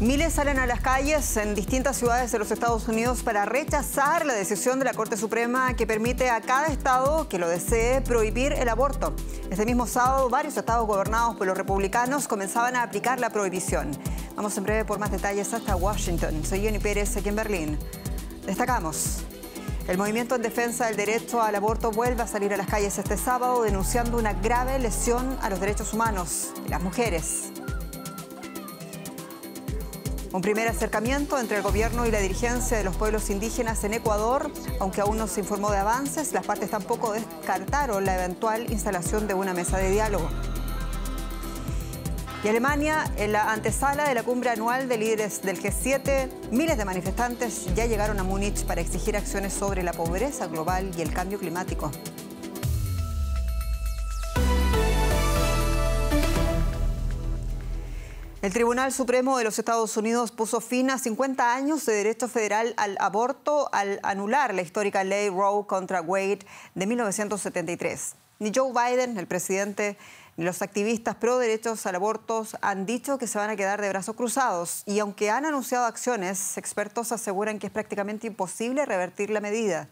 Miles salen a las calles en distintas ciudades de los Estados Unidos para rechazar la decisión de la Corte Suprema que permite a cada estado que lo desee prohibir el aborto. Este mismo sábado, varios estados gobernados por los republicanos comenzaban a aplicar la prohibición. Vamos en breve por más detalles hasta Washington. Soy Jenny Pérez, aquí en Berlín. Destacamos. El movimiento en defensa del derecho al aborto vuelve a salir a las calles este sábado denunciando una grave lesión a los derechos humanos de las mujeres. Un primer acercamiento entre el gobierno y la dirigencia de los pueblos indígenas en Ecuador, aunque aún no se informó de avances, las partes tampoco descartaron la eventual instalación de una mesa de diálogo. Y Alemania, en la antesala de la cumbre anual de líderes del G7, miles de manifestantes ya llegaron a Múnich para exigir acciones sobre la pobreza global y el cambio climático. El Tribunal Supremo de los Estados Unidos puso fin a 50 años de derecho federal al aborto al anular la histórica ley Roe contra Wade de 1973. Ni Joe Biden, el presidente, ni los activistas pro derechos al aborto han dicho que se van a quedar de brazos cruzados y aunque han anunciado acciones, expertos aseguran que es prácticamente imposible revertir la medida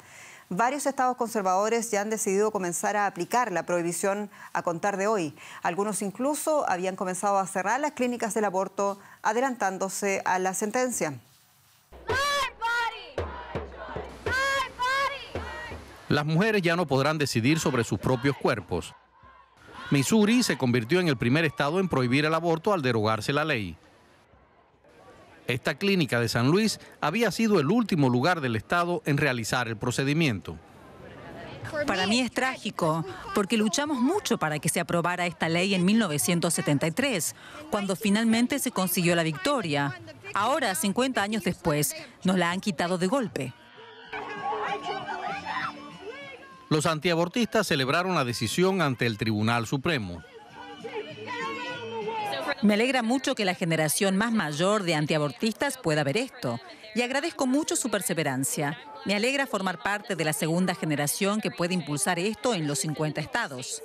varios estados conservadores ya han decidido comenzar a aplicar la prohibición a contar de hoy. Algunos incluso habían comenzado a cerrar las clínicas del aborto adelantándose a la sentencia. Las mujeres ya no podrán decidir sobre sus propios cuerpos. Missouri se convirtió en el primer estado en prohibir el aborto al derogarse la ley. Esta clínica de San Luis había sido el último lugar del Estado en realizar el procedimiento. Para mí es trágico, porque luchamos mucho para que se aprobara esta ley en 1973, cuando finalmente se consiguió la victoria. Ahora, 50 años después, nos la han quitado de golpe. Los antiabortistas celebraron la decisión ante el Tribunal Supremo. Me alegra mucho que la generación más mayor de antiabortistas pueda ver esto y agradezco mucho su perseverancia. Me alegra formar parte de la segunda generación que puede impulsar esto en los 50 estados.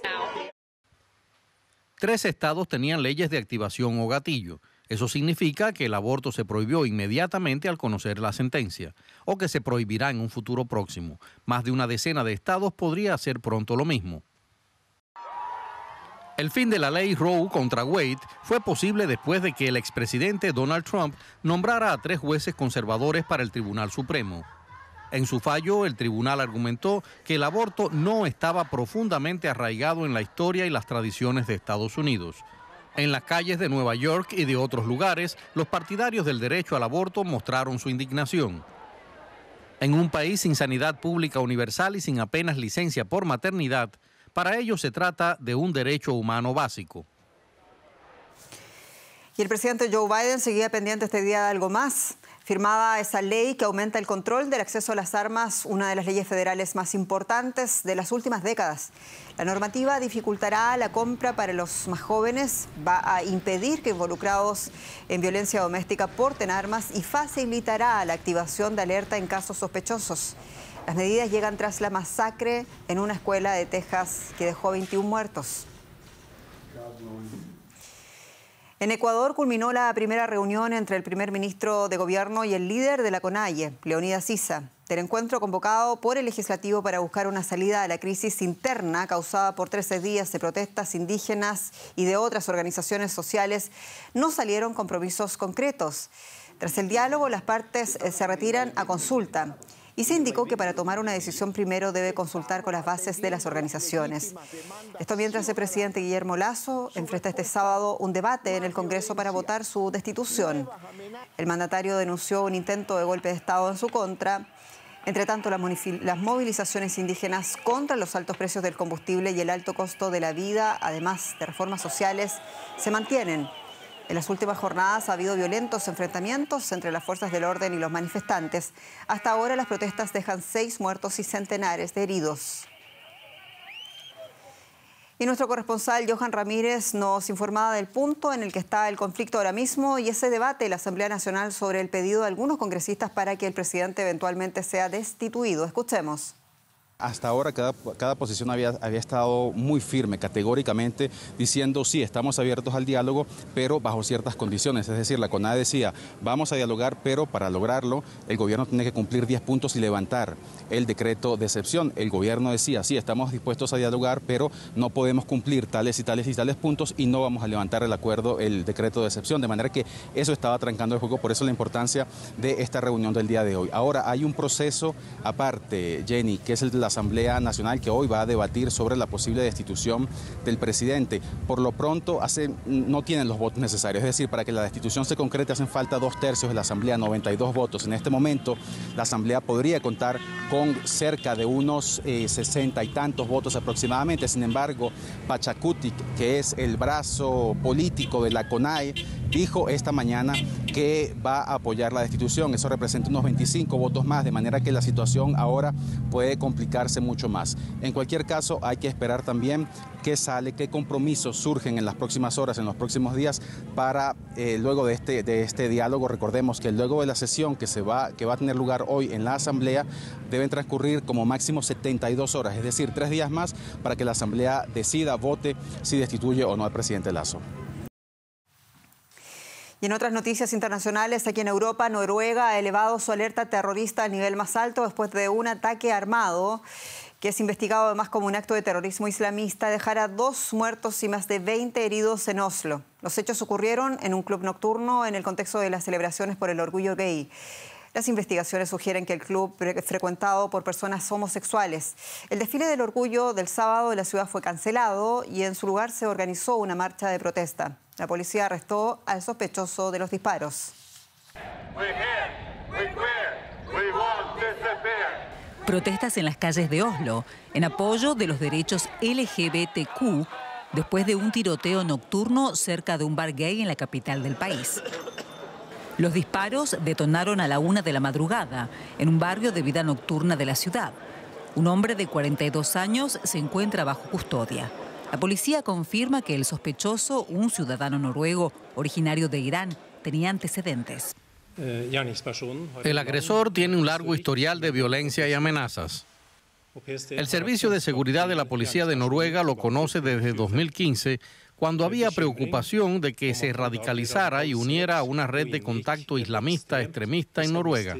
Tres estados tenían leyes de activación o gatillo. Eso significa que el aborto se prohibió inmediatamente al conocer la sentencia, o que se prohibirá en un futuro próximo. Más de una decena de estados podría hacer pronto lo mismo. El fin de la ley Roe contra Wade fue posible después de que el expresidente Donald Trump nombrara a tres jueces conservadores para el Tribunal Supremo. En su fallo, el tribunal argumentó que el aborto no estaba profundamente arraigado en la historia y las tradiciones de Estados Unidos. En las calles de Nueva York y de otros lugares, los partidarios del derecho al aborto mostraron su indignación. En un país sin sanidad pública universal y sin apenas licencia por maternidad, para ello se trata de un derecho humano básico. Y el presidente Joe Biden seguía pendiente este día de algo más. Firmaba esa ley que aumenta el control del acceso a las armas, una de las leyes federales más importantes de las últimas décadas. La normativa dificultará la compra para los más jóvenes, va a impedir que involucrados en violencia doméstica porten armas y facilitará la activación de alerta en casos sospechosos. Las medidas llegan tras la masacre en una escuela de Texas que dejó 21 muertos. En Ecuador culminó la primera reunión entre el primer ministro de Gobierno y el líder de la CONAIE, Leonidas Sisa, del encuentro convocado por el legislativo para buscar una salida a la crisis interna causada por 13 días de protestas indígenas y de otras organizaciones sociales, no salieron compromisos concretos. Tras el diálogo, las partes eh, se retiran a consulta y se indicó que para tomar una decisión primero debe consultar con las bases de las organizaciones. Esto mientras el presidente Guillermo Lazo enfrenta este sábado un debate en el Congreso para votar su destitución. El mandatario denunció un intento de golpe de Estado en su contra. Entre tanto, las, las movilizaciones indígenas contra los altos precios del combustible y el alto costo de la vida, además de reformas sociales, se mantienen. En las últimas jornadas ha habido violentos enfrentamientos entre las fuerzas del orden y los manifestantes. Hasta ahora las protestas dejan seis muertos y centenares de heridos. Y nuestro corresponsal Johan Ramírez nos informaba del punto en el que está el conflicto ahora mismo y ese debate en la Asamblea Nacional sobre el pedido de algunos congresistas para que el presidente eventualmente sea destituido. Escuchemos. Hasta ahora cada, posición había, había, estado muy firme, categóricamente, diciendo sí, estamos abiertos al diálogo, pero bajo ciertas condiciones. Es decir, la CONADE decía, vamos a dialogar, pero para lograrlo el gobierno tiene que cumplir 10 puntos y levantar el decreto de excepción. El gobierno decía, sí, estamos dispuestos a dialogar, pero no podemos cumplir tales y tales y tales puntos y no vamos a levantar el acuerdo, el decreto de excepción. De manera que eso estaba trancando el juego, por eso la importancia de esta reunión del día de hoy. Ahora hay un proceso aparte, Jenny, que es el la Asamblea Nacional que hoy va a debatir sobre la posible destitución del presidente. Por lo pronto hace, no tienen los votos necesarios, es decir, para que la destitución se concrete hacen falta dos tercios de la Asamblea, 92 votos. En este momento la Asamblea podría contar con cerca de unos eh, sesenta y tantos votos aproximadamente. Sin embargo, Pachacuti, que es el brazo político de la conae dijo esta mañana que va a apoyar la destitución. Eso representa unos 25 votos más, de manera que la situación ahora puede complicarse mucho más. En cualquier caso, hay que esperar también qué sale, qué compromisos surgen en las próximas horas, en los próximos días, para eh, luego de este, de este diálogo, recordemos que luego de la sesión que, se va, que va a tener lugar hoy en la Asamblea, deben transcurrir como máximo 72 horas, es decir, tres días más para que la Asamblea decida, vote si destituye o no al presidente Lazo. Y en otras noticias internacionales, aquí en Europa, Noruega ha elevado su alerta terrorista al nivel más alto después de un ataque armado que es investigado además como un acto de terrorismo islamista, dejará dos muertos y más de 20 heridos en Oslo. Los hechos ocurrieron en un club nocturno en el contexto de las celebraciones por el orgullo gay. Las investigaciones sugieren que el club frecuentado por personas homosexuales. El desfile del orgullo del sábado en la ciudad fue cancelado y en su lugar se organizó una marcha de protesta. La policía arrestó al sospechoso de los disparos. Protestas en las calles de Oslo en apoyo de los derechos LGBTQ después de un tiroteo nocturno cerca de un bar gay en la capital del país. Los disparos detonaron a la una de la madrugada en un barrio de vida nocturna de la ciudad. Un hombre de 42 años se encuentra bajo custodia. La policía confirma que el sospechoso, un ciudadano noruego originario de Irán, tenía antecedentes. Eh, el agresor tiene un largo historial de violencia y amenazas. Este el Servicio de Seguridad de la Policía de Noruega lo conoce desde 2015, cuando había preocupación de que se radicalizara y uniera a una red de contacto islamista extremista en Noruega.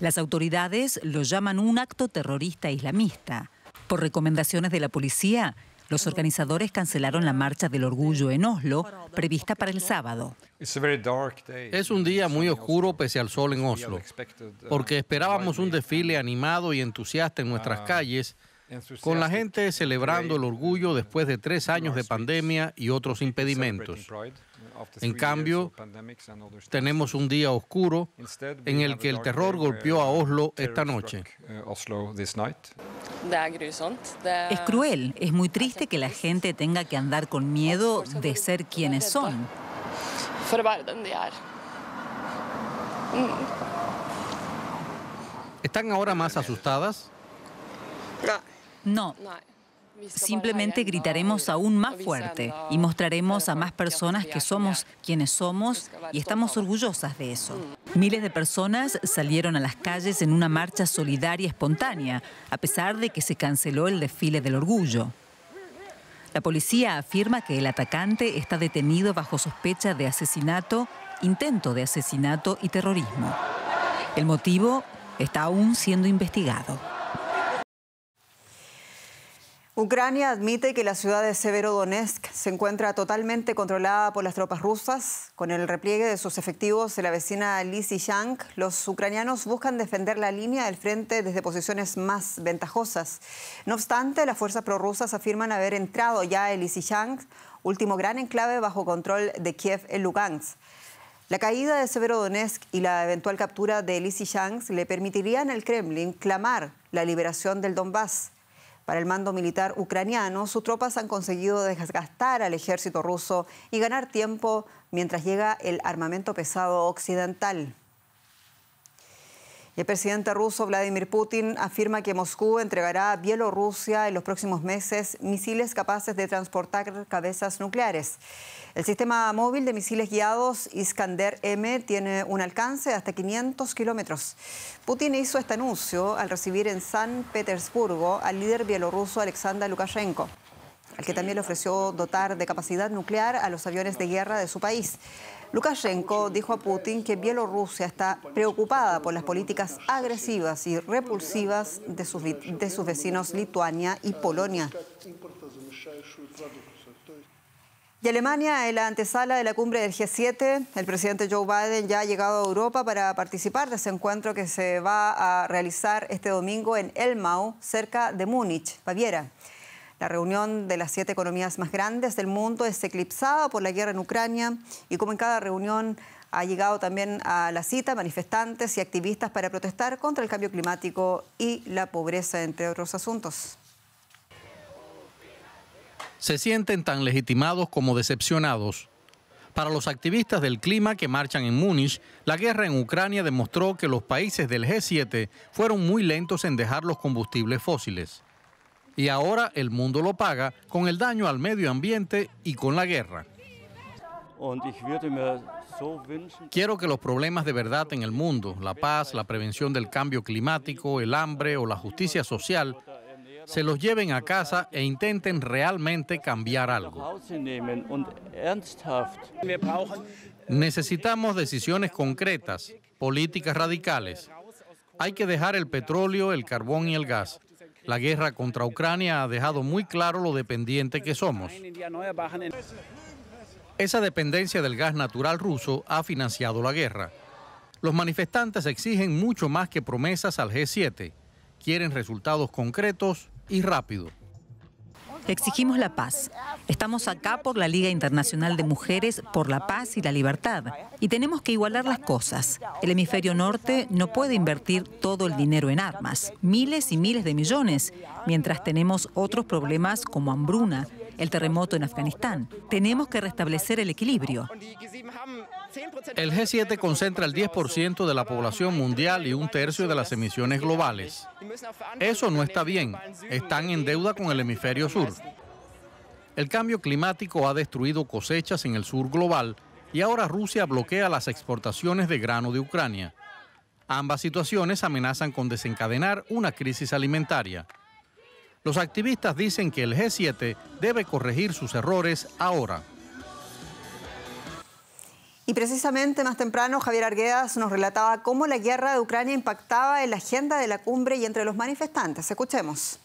Las autoridades lo llaman un acto terrorista islamista. Por recomendaciones de la policía, los organizadores cancelaron la marcha del orgullo en Oslo, prevista para el sábado. Es un día muy oscuro pese al sol en Oslo, porque esperábamos un desfile animado y entusiasta en nuestras ah. calles con la gente celebrando el orgullo uh, después de tres años de pandemia y otros impedimentos. Uh, en cambio, tenemos un día oscuro en el que el terror golpeó a Oslo esta noche. Uh, es cruel, es muy triste que la gente tenga que andar con miedo de ser quienes son. Er. ¿Están ahora más asustadas? No. Simplemente gritaremos aún más fuerte y mostraremos a más personas que somos quienes somos y estamos orgullosas de eso. Miles de personas salieron a las calles en una marcha solidaria espontánea, a pesar de que se canceló el desfile del orgullo. La policía afirma que el atacante está detenido bajo sospecha de asesinato, intento de asesinato y terrorismo. El motivo está aún siendo investigado. Ucrania admite que la ciudad de Severodonetsk se encuentra totalmente controlada por las tropas rusas. Con el repliegue de sus efectivos en la vecina Lysychansk, los ucranianos buscan defender la línea del frente desde posiciones más ventajosas. No obstante, las fuerzas prorrusas afirman haber entrado ya en Lysychansk, último gran enclave bajo control de Kiev en Lugansk. La caída de Severodonetsk y la eventual captura de Lysychansk le permitirían al Kremlin clamar la liberación del Donbass. Para el mando militar ucraniano, sus tropas han conseguido desgastar al ejército ruso y ganar tiempo mientras llega el armamento pesado occidental. El presidente ruso Vladimir Putin afirma que Moscú entregará a Bielorrusia en los próximos meses misiles capaces de transportar cabezas nucleares. El sistema móvil de misiles guiados Iskander M tiene un alcance de hasta 500 kilómetros. Putin hizo este anuncio al recibir en San Petersburgo al líder bielorruso Alexander Lukashenko al que también le ofreció dotar de capacidad nuclear a los aviones de guerra de su país. Lukashenko dijo a Putin que Bielorrusia está preocupada por las políticas agresivas y repulsivas de sus, de sus vecinos Lituania y Polonia. Y Alemania, en la antesala de la cumbre del G7, el presidente Joe Biden ya ha llegado a Europa para participar de ese encuentro que se va a realizar este domingo en Elmau, cerca de Múnich, Baviera. La reunión de las siete economías más grandes del mundo es eclipsada por la guerra en Ucrania y como en cada reunión ha llegado también a la cita manifestantes y activistas para protestar contra el cambio climático y la pobreza, entre otros asuntos. Se sienten tan legitimados como decepcionados. Para los activistas del clima que marchan en Múnich, la guerra en Ucrania demostró que los países del G7 fueron muy lentos en dejar los combustibles fósiles y ahora el mundo lo paga con el daño al medio ambiente y con la guerra. Quiero que los problemas de verdad en el mundo, la paz, la prevención del cambio climático, el hambre o la justicia social, se los lleven a casa e intenten realmente cambiar algo. Necesitamos decisiones concretas, políticas radicales. Hay que dejar el petróleo, el carbón y el gas. La guerra contra Ucrania ha dejado muy claro lo dependiente que somos. Esa dependencia del gas natural ruso ha financiado la guerra. Los manifestantes exigen mucho más que promesas al G7. Quieren resultados concretos y rápidos. Exigimos la paz. Estamos acá por la Liga Internacional de Mujeres por la Paz y la Libertad. Y tenemos que igualar las cosas. El hemisferio norte no puede invertir todo el dinero en armas, miles y miles de millones, mientras tenemos otros problemas como hambruna, el terremoto en Afganistán. Tenemos que restablecer el equilibrio. El G7 concentra el 10% de la población mundial y un tercio de las emisiones globales. Eso no está bien. Están en deuda con el hemisferio sur. El cambio climático ha destruido cosechas en el sur global y ahora Rusia bloquea las exportaciones de grano de Ucrania. Ambas situaciones amenazan con desencadenar una crisis alimentaria. Los activistas dicen que el G7 debe corregir sus errores ahora. Y precisamente más temprano Javier Arguedas nos relataba cómo la guerra de Ucrania impactaba en la agenda de la cumbre y entre los manifestantes. Escuchemos.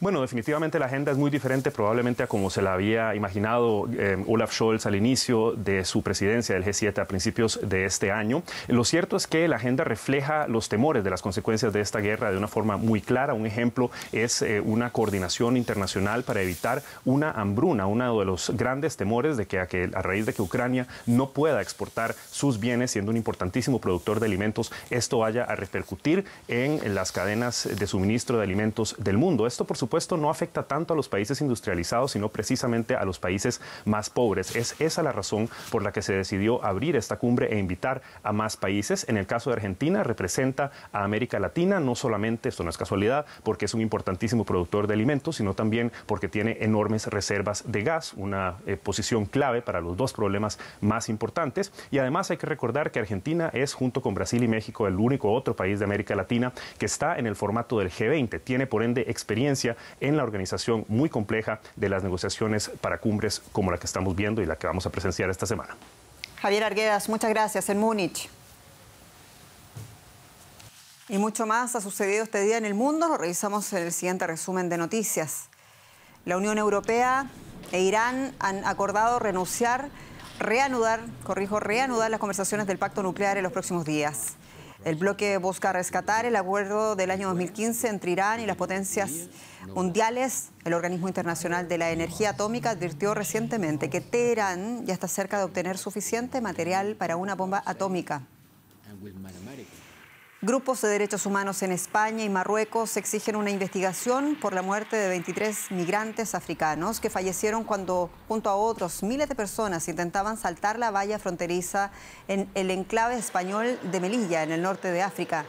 Bueno, definitivamente la agenda es muy diferente probablemente a como se la había imaginado eh, Olaf Scholz al inicio de su presidencia del G7 a principios de este año. Lo cierto es que la agenda refleja los temores de las consecuencias de esta guerra de una forma muy clara. Un ejemplo es eh, una coordinación internacional para evitar una hambruna, uno de los grandes temores de que a, raíz de que Ucrania no pueda exportar sus bienes, siendo un importantísimo productor de alimentos, esto vaya a repercutir en las cadenas de suministro de alimentos del mundo. Esto, por no afecta tanto a los países industrializados, sino precisamente a los países más pobres. Es esa la razón por la que se decidió abrir esta cumbre e invitar a más países. En el caso de Argentina, representa a América Latina, no solamente, esto no es casualidad, porque es un importantísimo productor de alimentos, sino también porque tiene enormes reservas de gas, una eh, posición clave para los dos problemas más importantes. Y además hay que recordar que Argentina es, junto con Brasil y México, el único otro país de América Latina que está en el formato del G20. Tiene, por ende, experiencia en la organización muy compleja de las negociaciones para cumbres como la que estamos viendo y la que vamos a presenciar esta semana. Javier Arguedas, muchas gracias en Múnich. Y mucho más ha sucedido este día en el mundo. Lo revisamos en el siguiente resumen de noticias. La Unión Europea e Irán han acordado renunciar, reanudar, corrijo, reanudar las conversaciones del pacto nuclear en los próximos días. El bloque busca rescatar el acuerdo del año 2015 entre Irán y las potencias mundiales. El Organismo Internacional de la Energía Atómica advirtió recientemente que Teherán ya está cerca de obtener suficiente material para una bomba atómica. Grupos de derechos humanos en España y Marruecos exigen una investigación por la muerte de 23 migrantes africanos que fallecieron cuando, junto a otros miles de personas, intentaban saltar la valla fronteriza en el enclave español de Melilla, en el norte de África.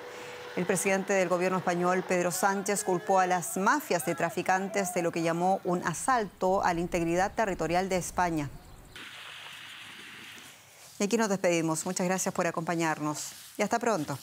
El presidente del gobierno español, Pedro Sánchez, culpó a las mafias de traficantes de lo que llamó un asalto a la integridad territorial de España. Y aquí nos despedimos. Muchas gracias por acompañarnos. Y hasta pronto.